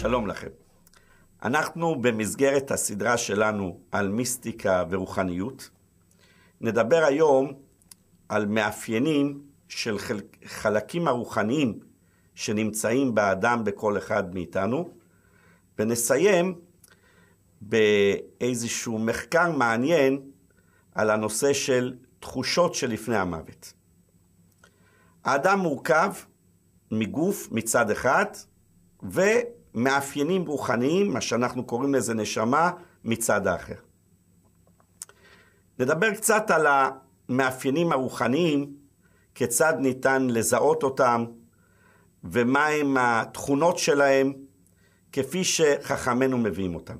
שלום לכם. אנחנו במסגרת הסדרה שלנו על מיסטיקה ורוחניות, נדבר היום על מאפיינים של חלקים הרוחניים שנמצאים באדם בכל אחד מאיתנו, ונסיים באיזשהו מחקר מעניין על הנושא של תחושות שלפני המוות. האדם מורכב מגוף מצד אחד, ו... מאפיינים רוחניים, מה שאנחנו קוראים לזה נשמה, מצד האחר. נדבר קצת על המאפיינים הרוחניים, כיצד ניתן לזהות אותם, ומהם התכונות שלהם, כפי שחכמינו מביאים אותם.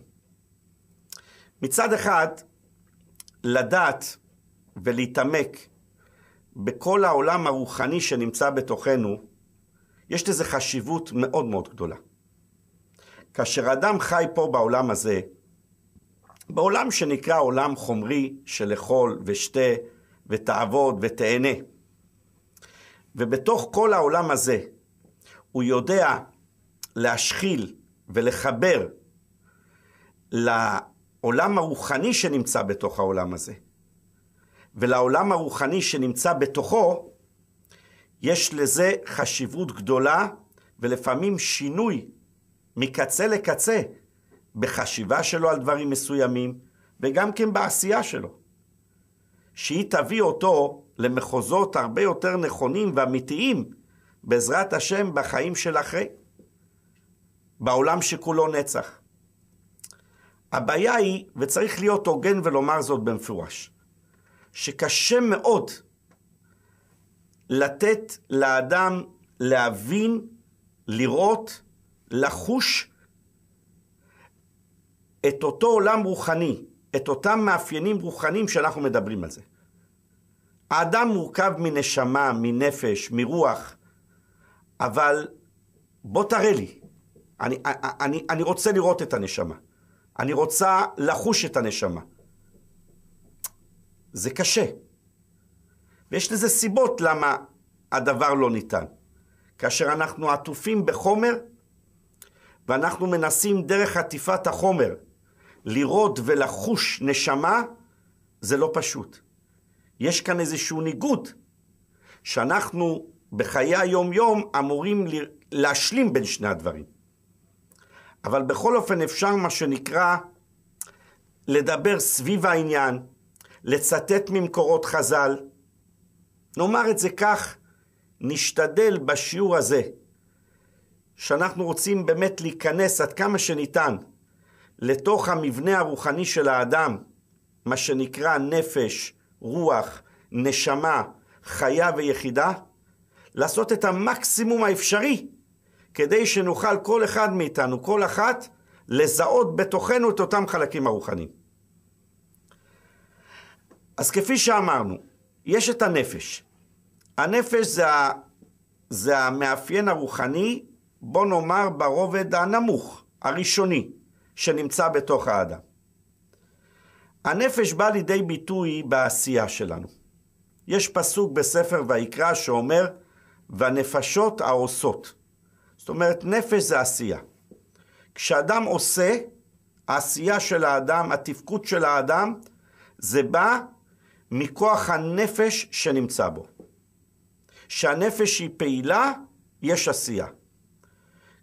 מצד אחד, לדעת ולהתעמק בכל העולם הרוחני שנמצא בתוכנו, יש לזה חשיבות מאוד מאוד גדולה. כאשר אדם חי פה בעולם הזה, בעולם שנקרא עולם חומרי, אכול ושתה ותעבוד ותהנה. ובתוך כל העולם הזה, הוא יודע להשחיל ולחבר לעולם הרוחני שנמצא בתוך העולם הזה. ולעולם הרוחני שנמצא בתוכו, יש לזה חשיבות גדולה ולפעמים שינוי מקצה לקצה, בחשיבה שלו על דברים מסוימים, וגם כן בעשייה שלו. שהיא תביא אותו למחוזות הרבה יותר נכונים ואמיתיים, בעזרת השם, בחיים של אחרי, בעולם שכולו נצח. הבעיה היא, וצריך להיות הוגן ולומר זאת במפורש, שקשה מאוד לתת לאדם להבין, לראות, לחוש את אותו עולם רוחני, את אותם מאפיינים רוחניים שאנחנו מדברים על זה. האדם מורכב מנשמה, מנפש, מרוח, אבל בוא תראה לי. אני, אני, אני רוצה לראות את הנשמה. אני רוצה לחוש את הנשמה. זה קשה. ויש לזה סיבות למה הדבר לא ניתן. כאשר אנחנו עטופים בחומר, ואנחנו מנסים דרך עטיפת החומר לראות ולחוש נשמה, זה לא פשוט. יש כאן איזשהו ניגוד שאנחנו בחיי היום-יום אמורים להשלים בין שני הדברים. אבל בכל אופן אפשר מה שנקרא לדבר סביב העניין, לצטט ממקורות חז"ל. נאמר את זה כך, נשתדל בשיעור הזה שאנחנו רוצים באמת להיכנס עד כמה שניתן לתוך המבנה הרוחני של האדם, מה שנקרא נפש, רוח, נשמה, חיה ויחידה, לעשות את המקסימום האפשרי כדי שנוכל כל אחד מאיתנו, כל אחת, לזהות בתוכנו את אותם חלקים הרוחניים. אז כפי שאמרנו, יש את הנפש. הנפש זה, זה המאפיין הרוחני בוא נאמר ברובד הנמוך, הראשוני, שנמצא בתוך האדם. הנפש באה לידי ביטוי בעשייה שלנו. יש פסוק בספר ויקרא שאומר, והנפשות העושות. זאת אומרת, נפש זה עשייה. כשאדם עושה, העשייה של האדם, התפקוד של האדם, זה בא מכוח הנפש שנמצא בו. כשהנפש היא פעילה, יש עשייה.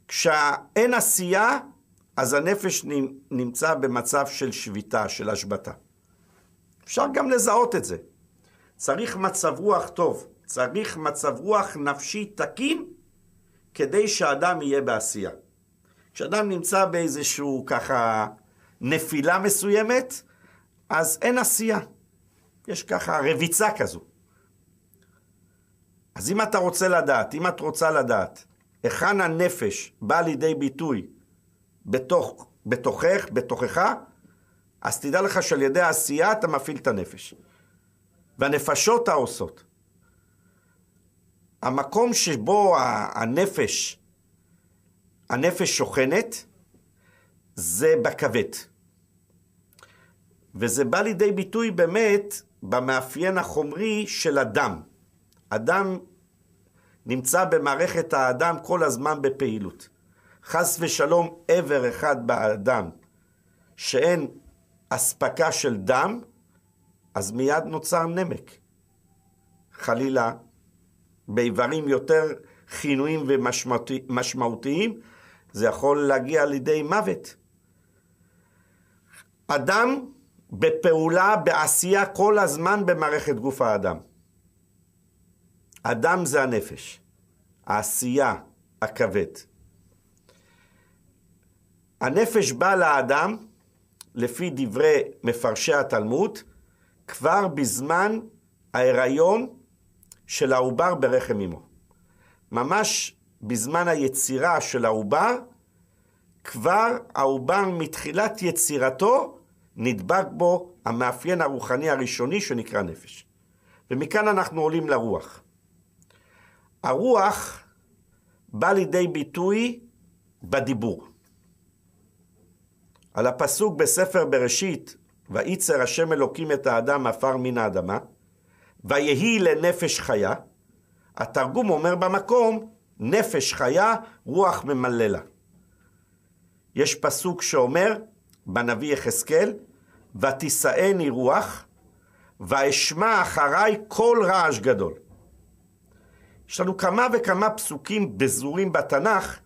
כשאין עשייה, אז הנפש נמצא במצב של שביתה, של השבתה. אפשר גם לזהות את זה. צריך מצב רוח טוב, צריך מצב רוח נפשי תקין כדי שאדם יהיה בעשייה. כשאדם נמצא באיזשהו ככה נפילה מסוימת, אז אין עשייה. יש ככה רביצה כזו. אז אם אתה רוצה לדעת, אם את רוצה לדעת, היכן הנפש בא לידי ביטוי בתוך, בתוכך, בתוכך, אז תדע לך שעל ידי העשייה אתה מפעיל את הנפש. והנפשות העושות. המקום שבו הנפש, הנפש שוכנת, זה בכבד. וזה בא לידי ביטוי באמת במאפיין החומרי של הדם. הדם נמצא במערכת האדם כל הזמן בפעילות. חס ושלום איבר אחד באדם שאין אספקה של דם, אז מיד נוצר נמק. חלילה, באיברים יותר חינויים ומשמעותיים, זה יכול להגיע לידי מוות. אדם בפעולה, בעשייה כל הזמן במערכת גוף האדם. אדם זה הנפש, העשייה, הכבד. הנפש באה לאדם, לפי דברי מפרשי התלמוד, כבר בזמן ההיריון של העובר ברחם אמו. ממש בזמן היצירה של העובר, כבר העובר מתחילת יצירתו נדבק בו המאפיין הרוחני הראשוני שנקרא נפש. ומכאן אנחנו עולים לרוח. הרוח בא לידי ביטוי בדיבור. על הפסוק בספר בראשית, וייצר השם אלוקים את האדם עפר מן האדמה, ויהי לנפש חיה, התרגום אומר במקום, נפש חיה, רוח ממללה. יש פסוק שאומר, בנביא יחזקאל, ותישאני רוח, ואשמע אחריי כל רעש גדול. יש לנו כמה וכמה פסוקים בזורים בתנ"ך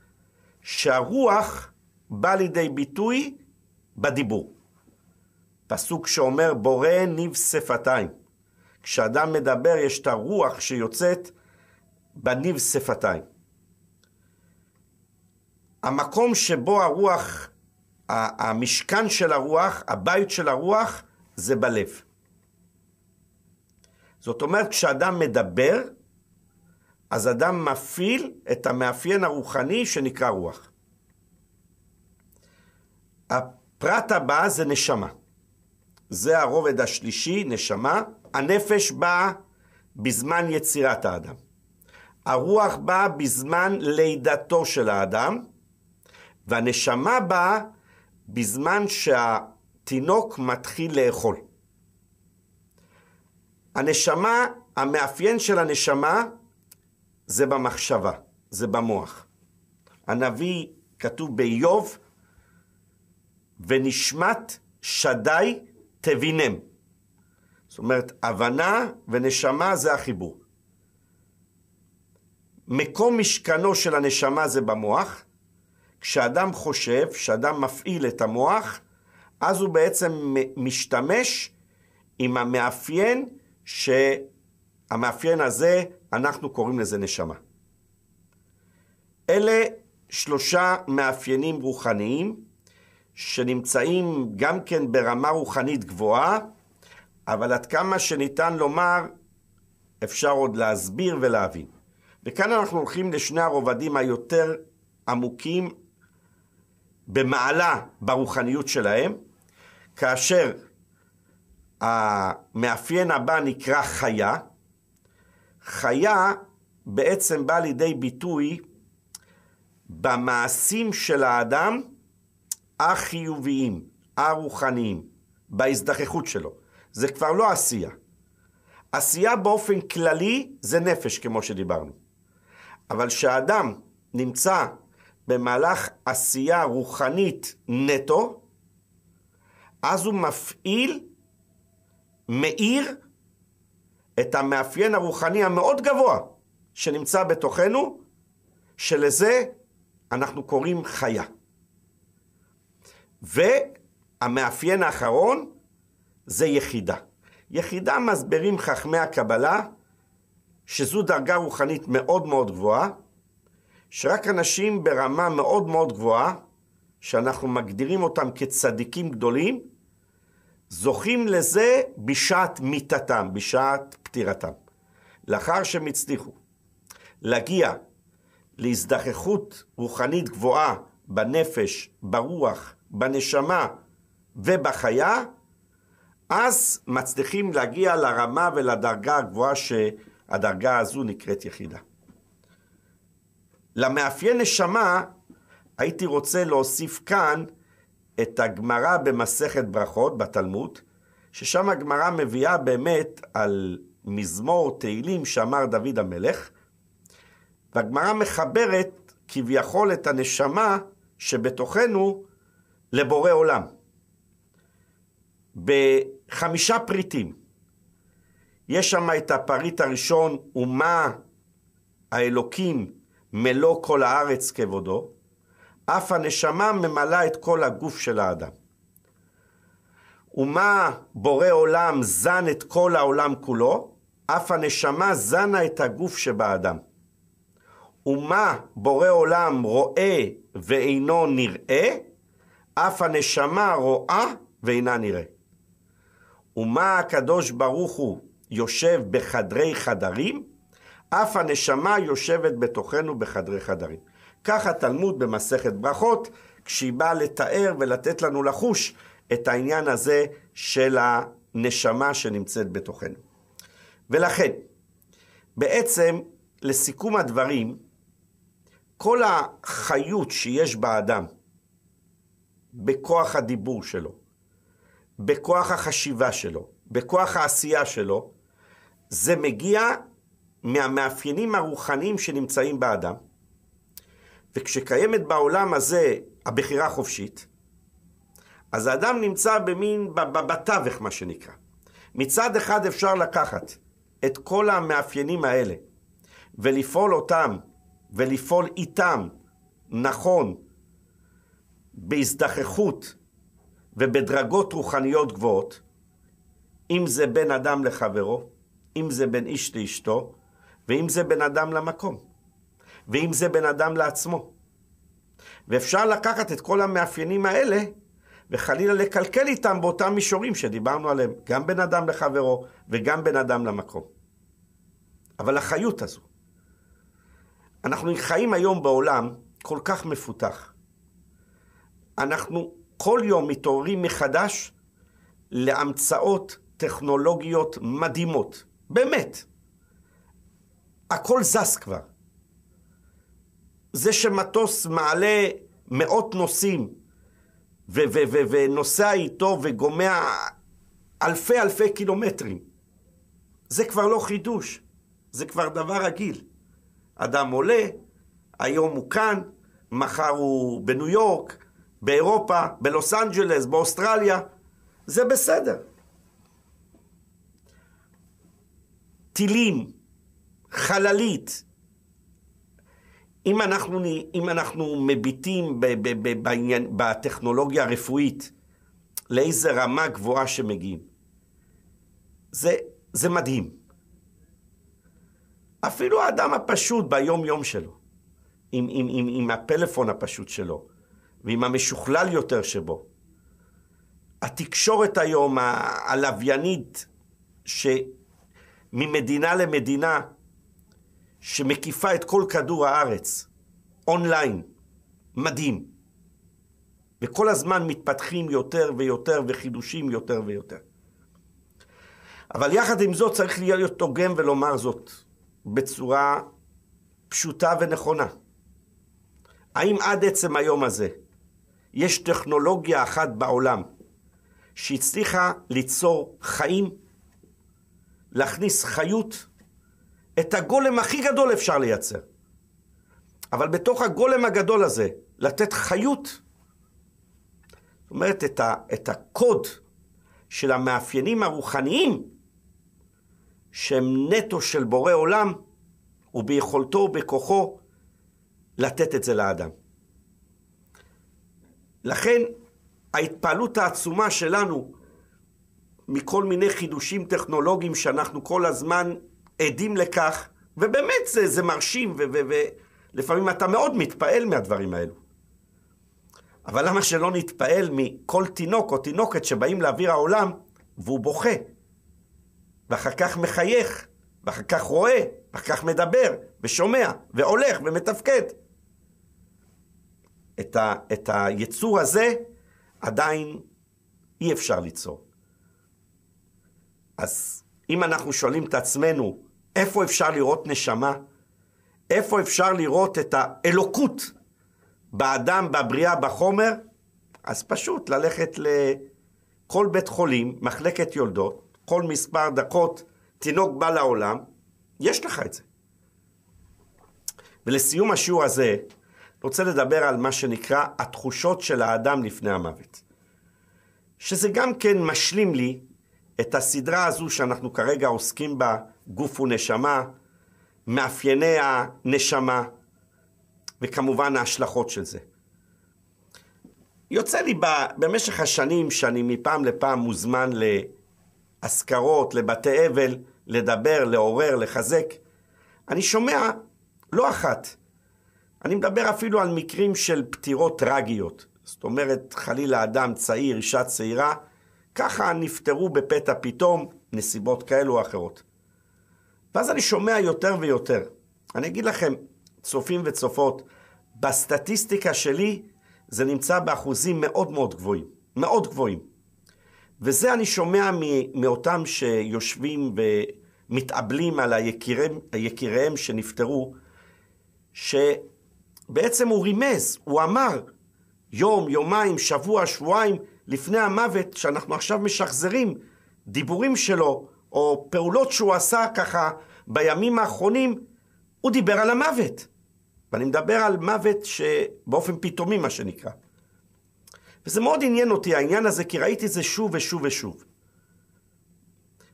שהרוח בא לידי ביטוי בדיבור. פסוק שאומר בורא ניב שפתיים. כשאדם מדבר יש את הרוח שיוצאת בניב שפתיים. המקום שבו הרוח, המשכן של הרוח, הבית של הרוח, זה בלב. זאת אומרת, כשאדם מדבר, אז אדם מפעיל את המאפיין הרוחני שנקרא רוח. הפרט הבא זה נשמה. זה הרובד השלישי, נשמה. הנפש באה בזמן יצירת האדם. הרוח באה בזמן לידתו של האדם, והנשמה באה בזמן שהתינוק מתחיל לאכול. הנשמה, המאפיין של הנשמה זה במחשבה, זה במוח. הנביא כתוב באיוב, ונשמת שדי תבינם. זאת אומרת, הבנה ונשמה זה החיבור. מקום משכנו של הנשמה זה במוח. כשאדם חושב, כשאדם מפעיל את המוח, אז הוא בעצם משתמש עם המאפיין ש... המאפיין הזה, אנחנו קוראים לזה נשמה. אלה שלושה מאפיינים רוחניים שנמצאים גם כן ברמה רוחנית גבוהה, אבל עד כמה שניתן לומר, אפשר עוד להסביר ולהבין. וכאן אנחנו הולכים לשני הרובדים היותר עמוקים במעלה ברוחניות שלהם, כאשר המאפיין הבא נקרא חיה, חיה בעצם באה לידי ביטוי במעשים של האדם החיוביים, הרוחניים, בהזדחכות שלו. זה כבר לא עשייה. עשייה באופן כללי זה נפש, כמו שדיברנו. אבל כשאדם נמצא במהלך עשייה רוחנית נטו, אז הוא מפעיל, מאיר, את המאפיין הרוחני המאוד גבוה שנמצא בתוכנו, שלזה אנחנו קוראים חיה. והמאפיין האחרון זה יחידה. יחידה מסבירים חכמי הקבלה שזו דרגה רוחנית מאוד מאוד גבוהה, שרק אנשים ברמה מאוד מאוד גבוהה, שאנחנו מגדירים אותם כצדיקים גדולים, זוכים לזה בשעת מיתתם, בשעת פטירתם. לאחר שהם הצליחו להגיע להזדחכות רוחנית גבוהה בנפש, ברוח, בנשמה ובחיה, אז מצליחים להגיע לרמה ולדרגה הגבוהה שהדרגה הזו נקראת יחידה. למאפיין נשמה הייתי רוצה להוסיף כאן את הגמרא במסכת ברכות בתלמוד, ששם הגמרא מביאה באמת על מזמור תהילים שאמר דוד המלך, והגמרא מחברת כביכול את הנשמה שבתוכנו לבורא עולם. בחמישה פריטים. יש שם את הפריט הראשון, ומה האלוקים מלוא כל הארץ כבודו, אף הנשמה ממלאה את כל הגוף של האדם. ומה בורא עולם זן את כל העולם כולו? אף הנשמה זנה את הגוף שבאדם. ומה בורא עולם רואה ואינו נראה, אף הנשמה רואה ואינה נראה. ומה הקדוש ברוך הוא יושב בחדרי חדרים, אף הנשמה יושבת בתוכנו בחדרי חדרים. כך התלמוד במסכת ברכות, כשהיא באה לתאר ולתת לנו לחוש את העניין הזה של הנשמה שנמצאת בתוכנו. ולכן, בעצם, לסיכום הדברים, כל החיות שיש באדם, בכוח הדיבור שלו, בכוח החשיבה שלו, בכוח העשייה שלו, זה מגיע מהמאפיינים הרוחניים שנמצאים באדם. וכשקיימת בעולם הזה הבחירה החופשית, אז האדם נמצא במין, בתווך מה שנקרא. מצד אחד אפשר לקחת את כל המאפיינים האלה ולפעול אותם ולפעול איתם נכון, בהזדחכות ובדרגות רוחניות גבוהות, אם זה בין אדם לחברו, אם זה בין איש לאשתו, ואם זה בין אדם למקום, ואם זה בין אדם לעצמו. ואפשר לקחת את כל המאפיינים האלה וחלילה לקלקל איתם באותם מישורים שדיברנו עליהם, גם בין אדם לחברו וגם בין אדם למקום. אבל החיות הזו. אנחנו חיים היום בעולם כל כך מפותח. אנחנו כל יום מתעוררים מחדש להמצאות טכנולוגיות מדהימות. באמת. הכל זז כבר. זה שמטוס מעלה מאות נוסעים ונוסע איתו וגומע אלפי אלפי קילומטרים. זה כבר לא חידוש, זה כבר דבר רגיל. אדם עולה, היום הוא כאן, מחר הוא בניו יורק, באירופה, בלוס אנג'לס, באוסטרליה, זה בסדר. טילים, חללית, אם אנחנו, אם אנחנו מביטים ב, ב, ב, ב, בעניין, בטכנולוגיה הרפואית, לאיזה רמה גבוהה שמגיעים, זה, זה מדהים. אפילו האדם הפשוט ביום-יום שלו, עם, עם, עם, עם הפלאפון הפשוט שלו, ועם המשוכלל יותר שבו, התקשורת היום, הלוויינית, שממדינה למדינה, שמקיפה את כל כדור הארץ, אונליין, מדהים. וכל הזמן מתפתחים יותר ויותר וחידושים יותר ויותר. אבל יחד עם זאת צריך להיות הוגן ולומר זאת בצורה פשוטה ונכונה. האם עד עצם היום הזה יש טכנולוגיה אחת בעולם שהצליחה ליצור חיים, להכניס חיות את הגולם הכי גדול אפשר לייצר. אבל בתוך הגולם הגדול הזה, לתת חיות. זאת אומרת, את, ה, את הקוד של המאפיינים הרוחניים, שהם נטו של בורא עולם, וביכולתו ובכוחו לתת את זה לאדם. לכן ההתפעלות העצומה שלנו מכל מיני חידושים טכנולוגיים שאנחנו כל הזמן עדים לכך, ובאמת זה, זה מרשים, ולפעמים אתה מאוד מתפעל מהדברים האלו. אבל למה שלא נתפעל מכל תינוק או תינוקת שבאים לאוויר העולם והוא בוכה, ואחר כך מחייך, ואחר כך רואה, ואחר כך מדבר, ושומע, והולך, ומתפקד. את, ה, את היצור הזה עדיין אי אפשר ליצור. אז אם אנחנו שואלים את עצמנו, איפה אפשר לראות נשמה? איפה אפשר לראות את האלוקות באדם, בבריאה, בחומר? אז פשוט ללכת לכל בית חולים, מחלקת יולדות, כל מספר דקות תינוק בא לעולם, יש לך את זה. ולסיום השיעור הזה, רוצה לדבר על מה שנקרא התחושות של האדם לפני המוות. שזה גם כן משלים לי את הסדרה הזו שאנחנו כרגע עוסקים בה גוף ונשמה, מאפייני הנשמה, וכמובן ההשלכות של זה. יוצא לי במשך השנים שאני מפעם לפעם מוזמן לאזכרות, לבתי אבל, לדבר, לעורר, לחזק. אני שומע לא אחת. אני מדבר אפילו על מקרים של פטירות טרגיות. זאת אומרת, חלילה אדם צעיר, אישה צעירה, ככה נפטרו בפתע פתאום, נסיבות כאלו או אחרות. ואז אני שומע יותר ויותר. אני אגיד לכם, צופים וצופות, בסטטיסטיקה שלי זה נמצא באחוזים מאוד מאוד גבוהים. מאוד גבוהים. וזה אני שומע מאותם שיושבים ומתאבלים על היקיריהם, היקיריהם שנפטרו, שבעצם הוא רימז, הוא אמר יום, יומיים, שבוע, שבועיים לפני המוות, שאנחנו עכשיו משחזרים דיבורים שלו, או פעולות שהוא עשה ככה בימים האחרונים, הוא דיבר על המוות. ואני מדבר על מוות שבאופן פתאומי, מה שנקרא. וזה מאוד עניין אותי, העניין הזה, כי ראיתי את זה שוב ושוב ושוב.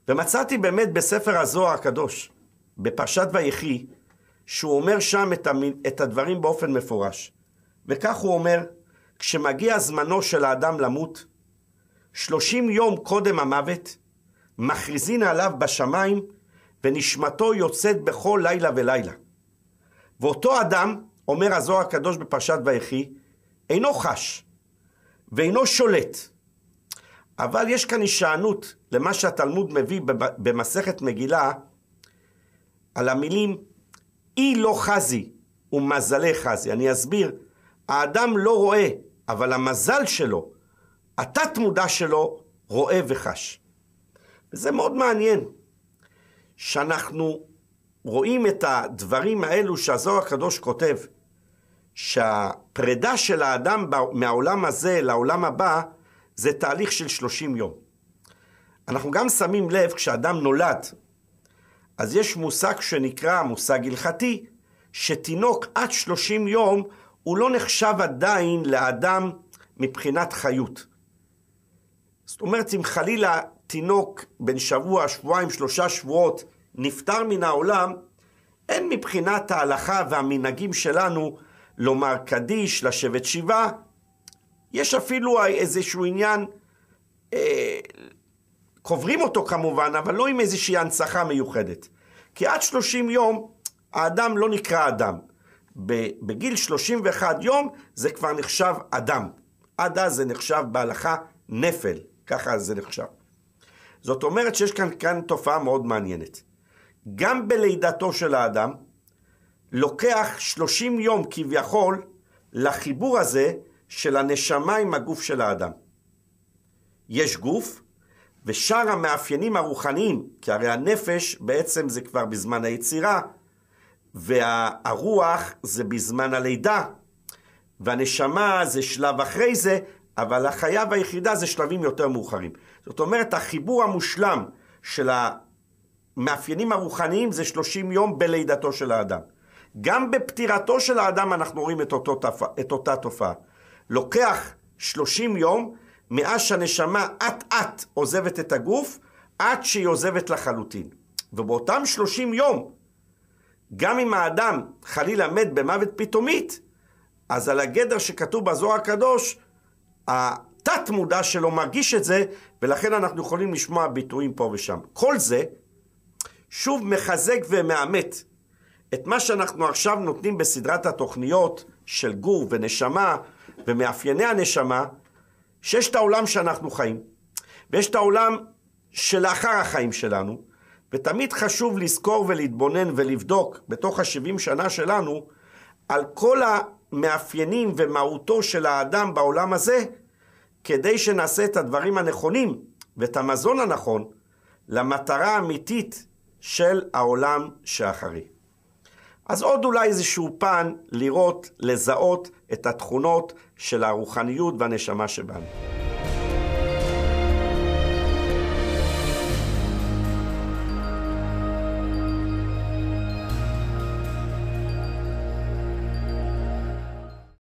ומצאתי באמת בספר הזוהר הקדוש, בפרשת ויחי, שהוא אומר שם את, המ... את הדברים באופן מפורש. וכך הוא אומר, כשמגיע זמנו של האדם למות, שלושים יום קודם המוות, מכריזין עליו בשמיים, ונשמתו יוצאת בכל לילה ולילה. ואותו אדם, אומר הזוהר הקדוש בפרשת ויחי, אינו חש ואינו שולט. אבל יש כאן הישענות למה שהתלמוד מביא במסכת מגילה על המילים אי לא חזי ומזלי חזי. אני אסביר, האדם לא רואה, אבל המזל שלו, התת מודע שלו, רואה וחש. וזה מאוד מעניין, שאנחנו רואים את הדברים האלו שהזוהר הקדוש כותב, שהפרידה של האדם מהעולם הזה לעולם הבא זה תהליך של 30 יום. אנחנו גם שמים לב כשאדם נולד, אז יש מושג שנקרא מושג הלכתי, שתינוק עד 30 יום הוא לא נחשב עדיין לאדם מבחינת חיות. זאת אומרת, אם חלילה תינוק בן שבוע, שבועיים, שלושה שבועות נפטר מן העולם, אין מבחינת ההלכה והמנהגים שלנו לומר קדיש, לשבת שבעה. יש אפילו איזשהו עניין, אה, קוברים אותו כמובן, אבל לא עם איזושהי הנצחה מיוחדת. כי עד 30 יום האדם לא נקרא אדם. בגיל 31 יום זה כבר נחשב אדם. עד אז זה נחשב בהלכה נפל, ככה זה נחשב. זאת אומרת שיש כאן, כאן תופעה מאוד מעניינת. גם בלידתו של האדם, לוקח 30 יום כביכול לחיבור הזה של הנשמה עם הגוף של האדם. יש גוף, ושאר המאפיינים הרוחניים, כי הרי הנפש בעצם זה כבר בזמן היצירה, והרוח זה בזמן הלידה, והנשמה זה שלב אחרי זה, אבל החייו היחידה זה שלבים יותר מאוחרים. זאת אומרת, החיבור המושלם של המאפיינים הרוחניים זה 30 יום בלידתו של האדם. גם בפטירתו של האדם אנחנו רואים את, אותו תופ... את אותה תופעה. לוקח 30 יום מאז שהנשמה אט-אט עוזבת את הגוף, עד שהיא עוזבת לחלוטין. ובאותם 30 יום, גם אם האדם חלילה מת במוות פתאומית, אז על הגדר שכתוב בזוהר הקדוש, התת מודע שלו מרגיש את זה, ולכן אנחנו יכולים לשמוע ביטויים פה ושם. כל זה שוב מחזק ומאמת את מה שאנחנו עכשיו נותנים בסדרת התוכניות של גור ונשמה ומאפייני הנשמה, שיש את העולם שאנחנו חיים, ויש את העולם שלאחר החיים שלנו, ותמיד חשוב לזכור ולהתבונן ולבדוק בתוך ה-70 שנה שלנו על כל המאפיינים ומהותו של האדם בעולם הזה, כדי שנעשה את הדברים הנכונים ואת המזון הנכון למטרה האמיתית של העולם שאחרי. אז עוד אולי איזשהו פן לראות, לזהות את התכונות של הרוחניות והנשמה שבנו.